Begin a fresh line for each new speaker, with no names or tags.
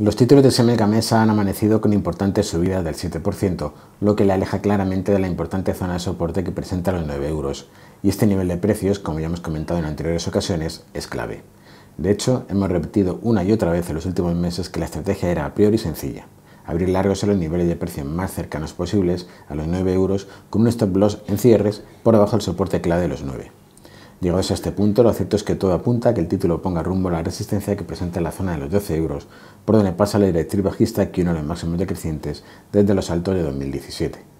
Los títulos de Semeca Mesa han amanecido con importantes subidas del 7%, lo que le aleja claramente de la importante zona de soporte que presenta los 9 euros, y este nivel de precios, como ya hemos comentado en anteriores ocasiones, es clave. De hecho, hemos repetido una y otra vez en los últimos meses que la estrategia era a priori sencilla, abrir largos en los niveles de precio más cercanos posibles a los 9 euros con un stop loss en cierres por debajo del soporte clave de los 9. Llegados a este punto, lo cierto es que todo apunta a que el título ponga rumbo a la resistencia que presenta en la zona de los 12 euros, por donde pasa la directriz bajista que de los máximos decrecientes desde los altos de 2017.